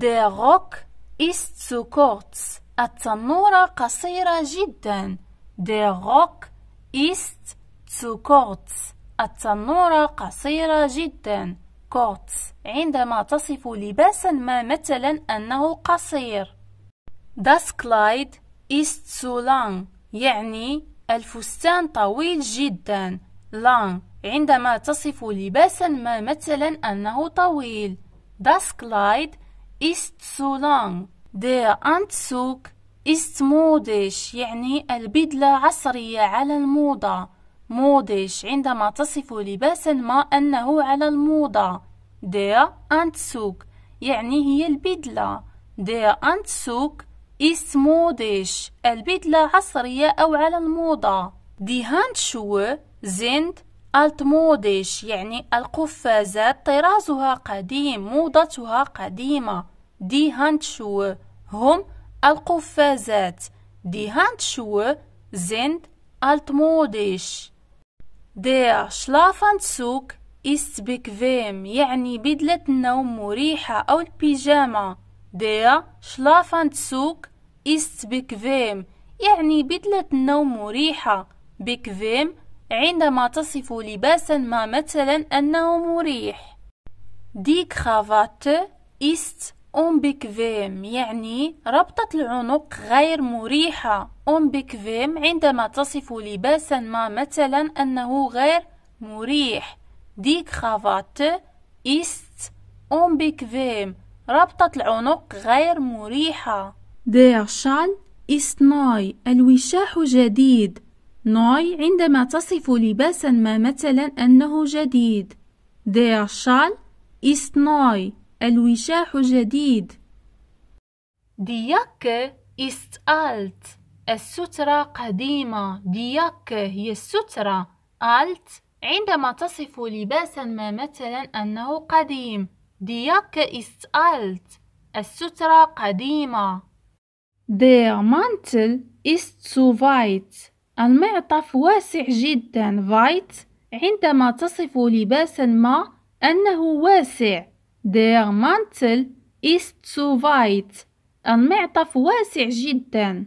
Der Rock ist zu kurz. التنورة قصيرة جدا. Der Rock ist zu kurz. التنورة قصيرة جدا. kurz عندما تصف لباسا ما مثلا أنه قصير. Das Kleid ist zu lang يعني الفستان طويل جدا. long عندما تصف لباسا ما مثلا أنه طويل. Das Kleid ist so lang Der Anzug ist modisch يعني البدلة عصرية على الموضة Modisch عندما تصف لباسا ما أنه على الموضة der Anzug يعني هي البدلة der Anzug ist modisch البدلة عصرية أو على الموضة die Handschuhe sind التموديش يعني القفازات طرازها قديم موضتها قديمة دي هانتشو هم القفازات دي هانتشو sind دي شلافان Schlafanzug است بكفيم يعني بدلة النوم مريحة أو البيجامة شلافان Schlafanzug است بكفيم يعني بدلة النوم مريحة بكفيم عندما تصف لباسا ما مثلا أنه مريح دي كرافات است أمبكفيم يعني ربطة العنق غير مريحة أمبكفيم عندما تصف لباسا ما مثلا أنه غير مريح دي كرافات است أمبكفيم ربطة العنق غير مريحة Der شال است ناي الوشاح جديد نوي عندما تصف لباسا ما مثلا أنه جديد Der شال ist neu الوشاح جديد Die Jacke ist alt السترة قديمة Die Jacke هي السترة alt عندما تصف لباسا ما مثلا أنه قديم Die Jacke ist alt السترة قديمة Der Mantel ist zu weit المعطف واسع جدا weit عندما تصف لباسا ما أنه واسع Der Mantel ist zu weit. المعطف واسع جدا.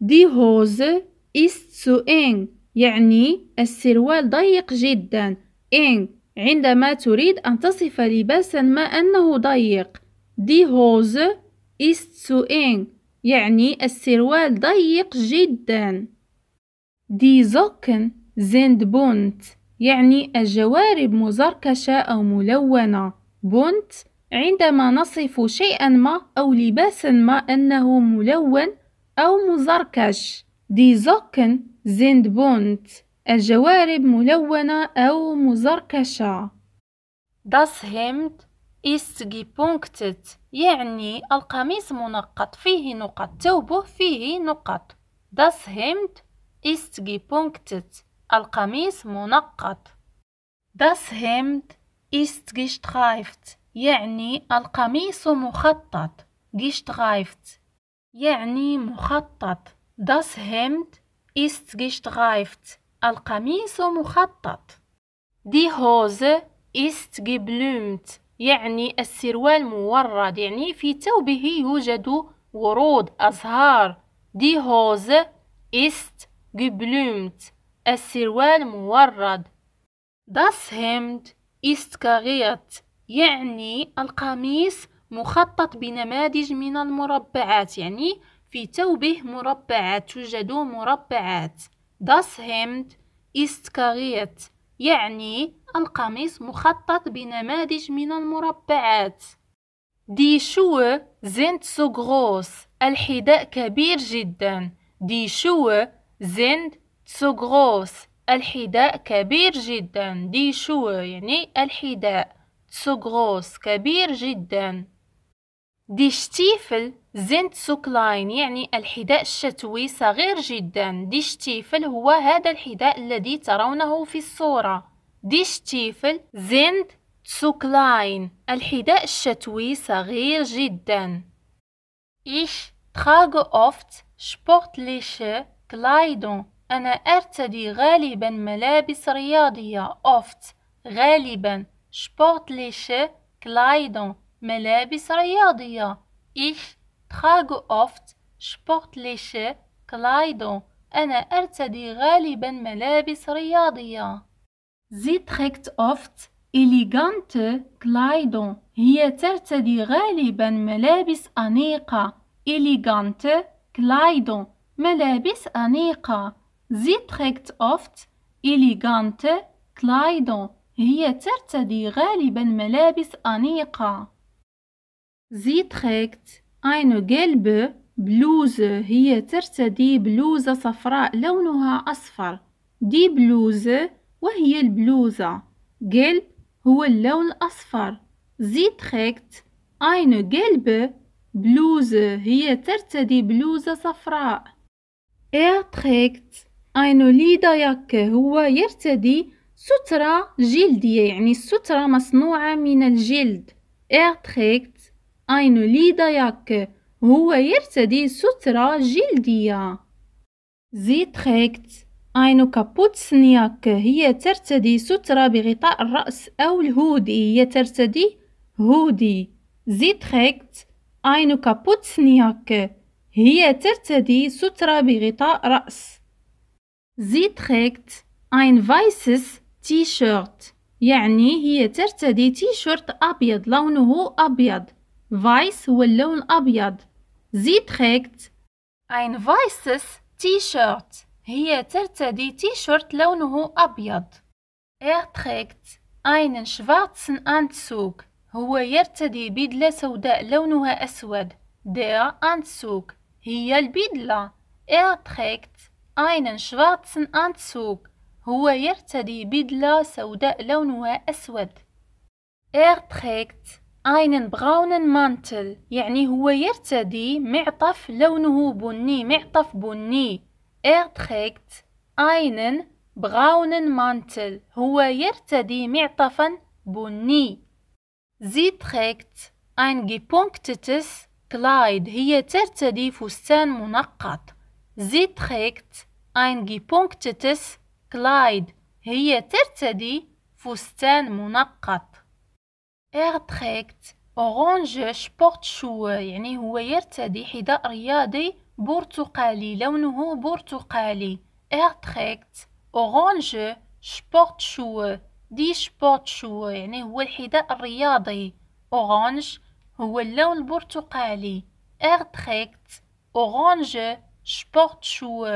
Die Hose ist zu eng. يعني السروال ضيق جدا. eng عندما تريد أن تصف لباسا ما أنه ضيق. Die Hose ist zu eng. يعني السروال ضيق جدا. دي زوكن زند بونت يعني الجوارب مزركشة أو ملونة بونت عندما نصف شيئا ما أو لباسا ما أنه ملون أو مزركش دي زوكن زند بونت الجوارب ملونة أو مزركشة هيمت إست ist gepunktet يعني القميص منقط فيه نقط ثوبه فيه نقط داس هيمت ist gepunktet القميص منقط Das Hemd ist gestreift يعني القميص مخطط gestreift يعني مخطط Das Hemd ist gestreift القميص مخطط Die Hose ist geblümt يعني السروال مورد يعني في ثوبه يوجد ورود أزهار Die Hose ist geblümt. geblumt السروال مورد Das Hemd ist kariert يعني القميص مخطط بنماذج من المربعات يعني في توبه مربعات توجد مربعات Das Hemd ist kariert يعني القميص مخطط بنماذج من المربعات Die Schuhe sind so groß الحذاء كبير جدا Die Schuhe زند تسو غروس الحذاء كبير جدا دي شو يعني الحذاء تسو غروس كبير جدا دي شتيفل زند تسو كلاين يعني الحذاء الشتوي صغير جدا دي شتيفل هو هذا الحذاء الذي ترونه في الصورة دي شتيفل زند تسو كلاين الحذاء الشتوي صغير جدا إيش Ich trage شبورت ليشي كلايدون أنا أرتدي غالبا ملابس رياضية أوفت غالبا sportliche كلايدون ملابس رياضية ich trage oft sportliche كلايدون أنا أرتدي غالبا ملابس رياضية زي تخيكت أوفت إليغانت كلايدون هي ترتدي غالبا ملابس أنيقة إليغانت كلايدون ملابس أنيقة. زي تريكت أوفت إليغانت كلايدون هي ترتدي غالبا ملابس أنيقة. زي تريكت أين جلب بلوزة هي ترتدي بلوزة صفراء لونها أصفر دي بلوزة وهي البلوزة جلب هو اللون الأصفر زي تريكت أين جلب بلوزة هي ترتدي بلوزة صفراء Er trägt eine Lederjacke هو يرتدي سترة جلدية يعني سترة مصنوعة من الجلد Er trägt eine Lederjacke هو يرتدي سترة جلدية Sie trägt eine Kapuzenjacke هي ترتدي سترة بغطاء الرأس أو الهودي هي ترتدي هودي Sie trägt eine Kapuzenjacke هي ترتدي سترة بغطاء رأس. Sie trägt ein weißes T-Shirt. يعني هي ترتدي تيشيرت أبيض لونه أبيض. Weiß هو اللون أبيض. Sie trägt ein weißes T-Shirt. هي ترتدي تيشيرت لونه أبيض. Er trägt einen schwarzen Anzug. هو يرتدي بدلة سوداء لونها أسود. Der Anzug. هي البدلة Er trägt einen schwarzen Anzug هو يرتدي بدلة سوداء لونها أسود Er trägt einen braunen Mantel يعني هو يرتدي معطف لونه بني معطف بني Er trägt einen braunen Mantel هو يرتدي معطفا بني Sie trägt ein gepunktetes كلايد هي ترتدي فستان منقط زي تريكت اين جيبونكتتس كلايد هي ترتدي فستان منقط تريكت اورانج سبورت شو يعني هو يرتدي حذاء رياضي برتقالي لونه برتقالي تريكت اورانج سبورت شو دي شو يعني هو الحذاء الرياضي اورانج هو اللون البرتقالي اغتريكت أورانج شو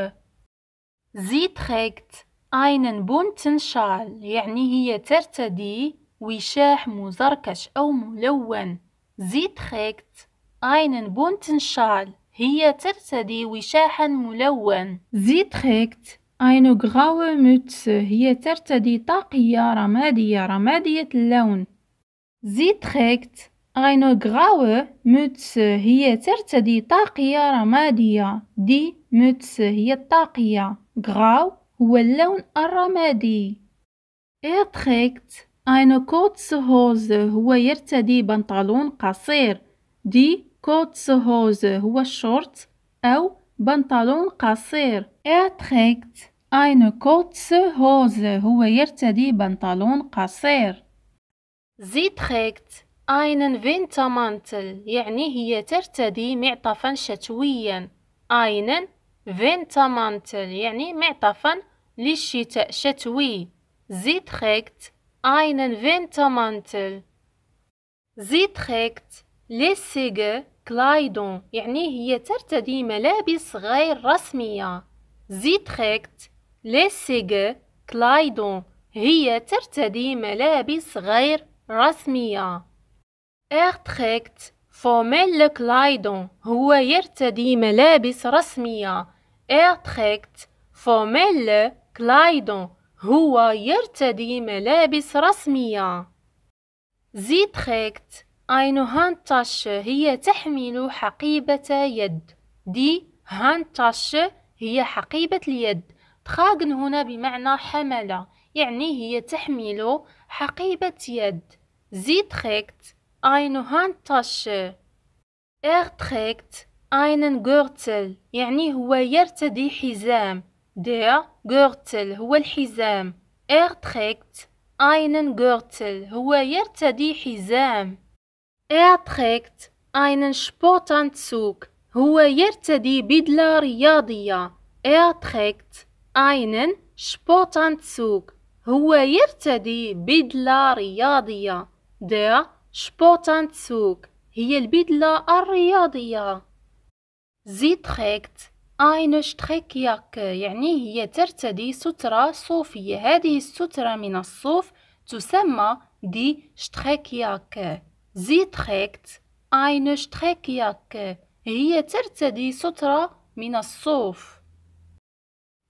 زي تريكت اينن بونتن شال يعني هي ترتدي وشاح مزركش أو ملون زي تريكت اينن بونتن شال هي ترتدي وشاحا ملون زي تريكت اينو غراوه موتس هي ترتدي طاقية رمادية رمادية اللون زي تريكت غينو غراوة متس هي ترتدي طاقية رمادية دي متس هي الطاقية غراو هو اللون الرمادي اي تخيكت أينو كوتس هوز هو يرتدي بنطلون قصير دي كوتس هوز هو الشورت أو بنطلون قصير اي تخيكت أينو كوتس هوز هو يرتدي بنطلون قصير زي تخيكت einen Wintermantel يعني هي ترتدي معطفا شتويا einen Wintermantel يعني معطفا للشتاء شتوي sie trägt einen Wintermantel sie trägt lässige Kleidung يعني هي ترتدي ملابس غير رسمية sie trägt lässige Kleidung هي ترتدي ملابس غير رسمية ارتريكت فورميل كلايدون هو يرتدي ملابس رسمية ارتريكت فورميل كلايدون هو يرتدي ملابس رسمية زيتريكت اين هانتاش هي تحمل حقيبة يد دي هانتاش هي حقيبة اليد تخاقن هنا بمعنى حملة يعني هي تحمل حقيبة يد زيتريكت eine Handtasche er trägt einen Gürtel يعني هو يرتدي حزام der Gürtel هو الحزام er trägt einen Gürtel هو يرتدي حزام er trägt einen Sportanzug هو يرتدي بدلة رياضية er trägt einen Sportanzug هو يرتدي بدلة رياضية der شبوتان هي البدلة الرياضية زي تخيكت اينش تخيكياك يعني هي ترتدي سترة صوفية هذه السترة من الصوف تسمى دي شتخيكياك زي تخيكت اينش تخيكياك هي ترتدي سترة من الصوف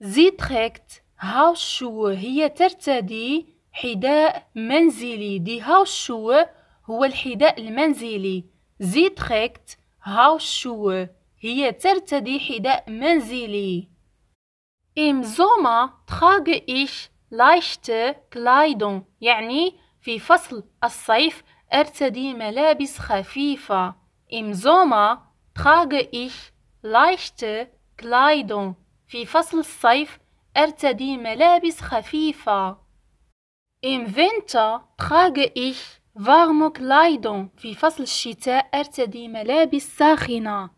زي تخيكت هاوشو هي ترتدي حذاء منزلي دي هاوشو هو الحذاء المنزلي زي تريكت هاو شو هي ترتدي حذاء منزلي ام زوما تراغ ايش لايشت كلايدون يعني في فصل الصيف أرتدي ملابس خفيفة ام زوما تراغ ايش لايشت كلايدون في فصل الصيف أرتدي ملابس خفيفة ام فينتا تراغ ايش فارموكلايدون في فصل الشتاء أرتدي ملابس ساخنة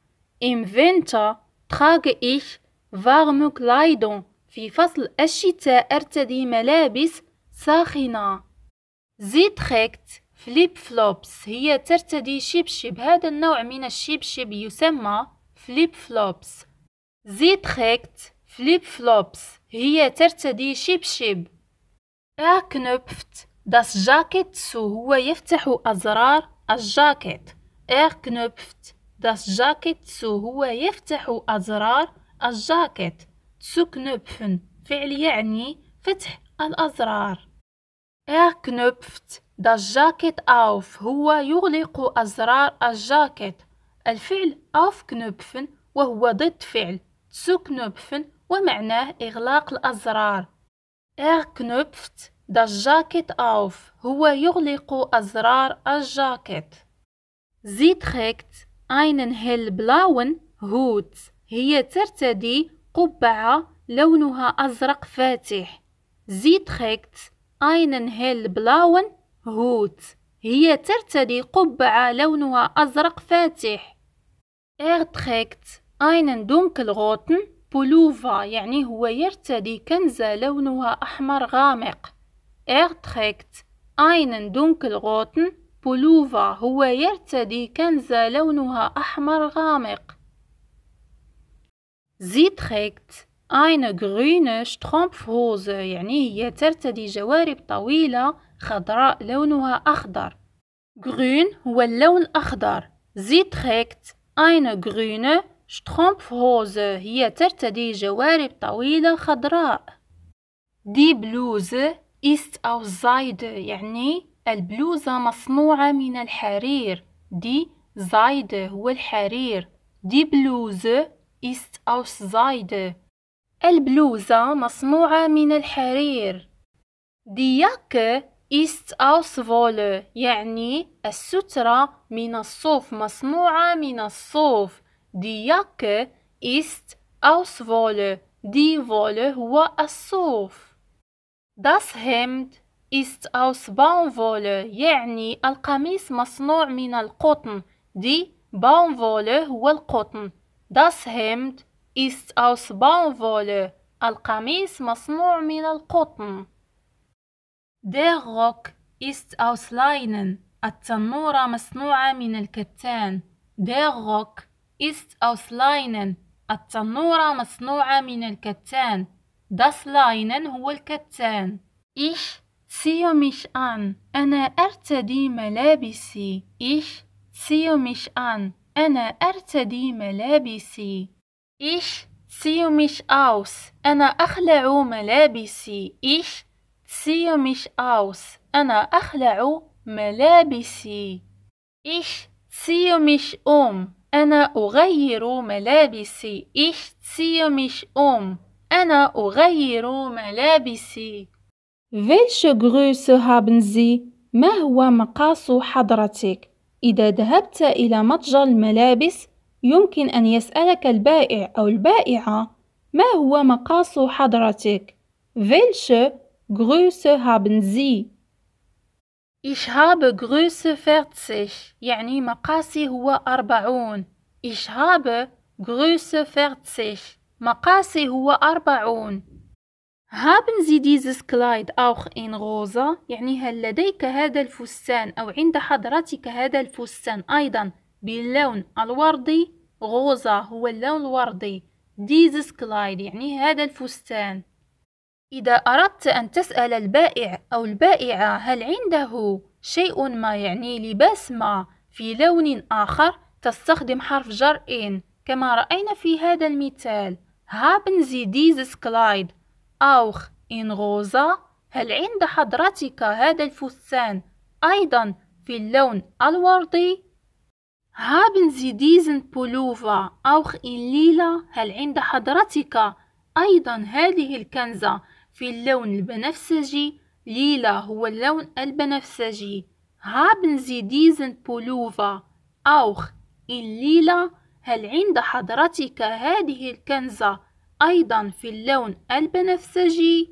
فينتا Winter إيش ich Warmkleidung في فصل الشتاء أرتدي ملابس ساخنة زي فليب فلوبس هي ترتدي شبشب هذا النوع من الشبشب يسمى فليب فلوبس زي فليب فلوبس هي ترتدي شبشب شيب اكنبفت Das zu. هو يفتح أزرار الجاكيت. Er knüpft. Das zu. هو يفتح أزرار الجاكيت. Zu knüpfen فعل يعني فتح الأزرار. Er knüpft das Jacket auf هو يغلق أزرار الجاكيت. الفعل aufknüpfen وهو ضد فعل zu knüpfen ومعناه إغلاق الأزرار. Er knüpft Das Jacket auf. هو يغلق أزرار الجاكيت. Sie trägt einen hellblauen Hut. هي ترتدي قبعة لونها أزرق فاتح. Sie trägt einen hellblauen Hut. هي ترتدي قبعة لونها أزرق فاتح. Er trägt einen dunkelroten Pullover يعني هو يرتدي كنزة لونها أحمر غامق. Er trägt einen dunkelroten Pullover. هو يرتدي كنزة لونها أحمر غامق. Sie trägt eine grüne Strumpfhose يعني هي ترتدي جوارب طويلة خضراء لونها أخضر. Grün هو اللون الأخضر. Sie trägt eine grüne Strumpfhose هي ترتدي جوارب طويلة خضراء. Die Bluse ist aus Seide يعني البلوزة مصنوعة من الحرير دي زايدة هو الحرير دي بلوزة ist aus Seide البلوزة مصنوعة من الحرير دي ياك ist aus Wolle يعني السترة من الصوف مصنوعة من الصوف دي ياك ist aus Wolle دي Wolle هو الصوف Das Hemd ist aus Baumwolle يعني القميص مصنوع من القطن دي Baumwolle هو القطن Das Hemd ist aus Baumwolle القميص مصنوع من القطن Der Rock ist aus Leinen التنورة مصنوعة من الكتان Der Rock ist aus Leinen التنورة مصنوعة من الكتان Das Leinen هو الكتان. Ich ziehe mich an. أنا أرتدي ملابسي. Ich ziehe mich an. أنا أرتدي ملابسي. Ich ziehe mich aus. أنا أخلع ملابسي. Ich ziehe mich aus. أنا أخلع ملابسي. Ich ziehe mich um. أنا أغير ملابسي. Ich ziehe mich um. أنا أغير ملابسي. Welche Größe haben Sie? ما هو مقاس حضرتك؟ إذا ذهبت إلى متجر الملابس يمكن أن يسألك البائع أو البائعة ما هو مقاس حضرتك؟ Welche Größe haben Sie? Ich habe Größe 40 يعني مقاسي هو أربعون. Ich habe Größe 40 مقاسي هو أربعون هابن زي dieses Kleid أوخ إن غوزا يعني هل لديك هذا الفستان أو عند حضرتك هذا الفستان أيضا باللون الوردي غوزا هو اللون الوردي dieses كلايد يعني هذا الفستان إذا أردت أن تسأل البائع أو البائعة هل عنده شيء ما يعني لباس ما في لون آخر تستخدم حرف جر إن كما رأينا في هذا المثال haben Sie dieses Kleid auch in rosa؟ هل عند حضرتك هذا الفستان أيضا في اللون الوردي؟ haben Sie diesen Pullover auch in lila؟ هل عند حضرتك أيضا هذه الكنزة في اللون البنفسجي؟ ليلا هو اللون البنفسجي. haben Sie diesen Pullover auch in lila؟ هل عند حضرتك هذه الكنزة أيضا في اللون البنفسجي؟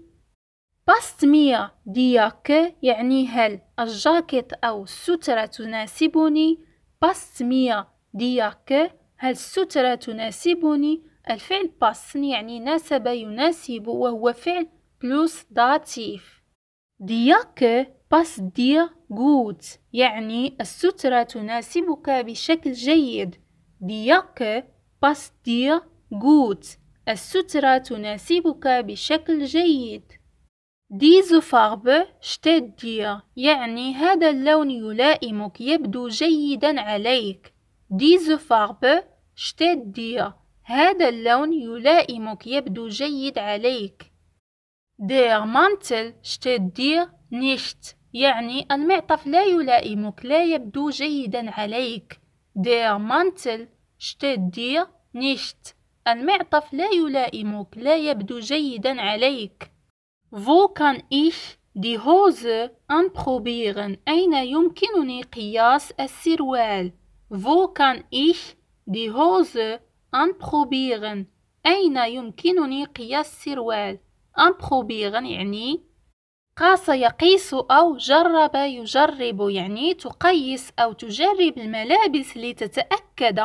باست ميا دياك يعني هل الجاكيت أو السترة تناسبني؟ باست ميا دياك هل السترة تناسبني؟ الفعل باسن يعني ناسب يناسب وهو فعل بلوس داتيف دياك باس ديا جود يعني السترة تناسبك بشكل جيد ديك Jacke passt dir السترة تناسبك بشكل جيد. ديزو فارب شتيت دير يعني هذا اللون يلائمك يبدو جيدا عليك. ديزو فارب شتيت دير هذا اللون يلائمك يبدو جيد عليك. دير مانتل شتيت دير نيشت يعني المعطف لا يلائمك لا يبدو جيدا عليك. دير مانتل شتدي نيشت المعطف لا يلائمك لا يبدو جيدا عليك كان ايش دي هوز ان بروبيرن أين يمكنني قياس السروال؟ كان ايش دي هوز ان بروبيرن أين يمكنني قياس السروال؟ بروبيرن يعني قاس يقيس أو جرب يجرب يعني تقيس أو تجرب الملابس لتتأكد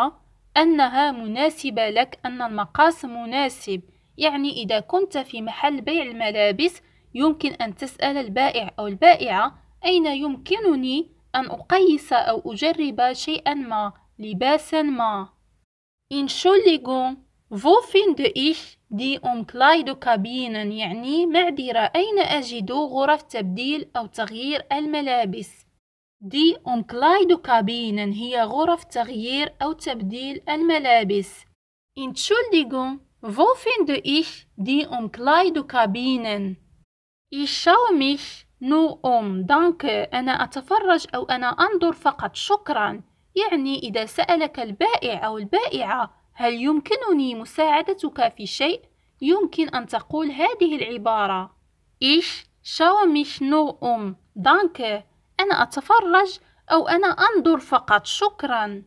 أنها مناسبة لك أن المقاس مناسب يعني إذا كنت في محل بيع الملابس يمكن أن تسأل البائع أو البائعة أين يمكنني أن أقيس أو أجرب شيئا ما لباسا ما Entschuldigung, wo finde ich die Umkleidekabinen يعني معذرة أين أجد غرف تبديل أو تغيير الملابس دي أونكلايدو كابينن هي غرف تغيير أو تبديل الملابس Entschuldigung, wo finde ich die Umkleidekabinen? Ich schaue mich nur um, danke. أنا أتفرج أو أنا أنظر فقط، شكرا. يعني إذا سألك البائع أو البائعة هل يمكنني مساعدتك في شيء؟ يمكن أن تقول هذه العبارة. Ich schaue mich nur um, danke. أنا أتفرج أو أنا أنظر فقط شكرا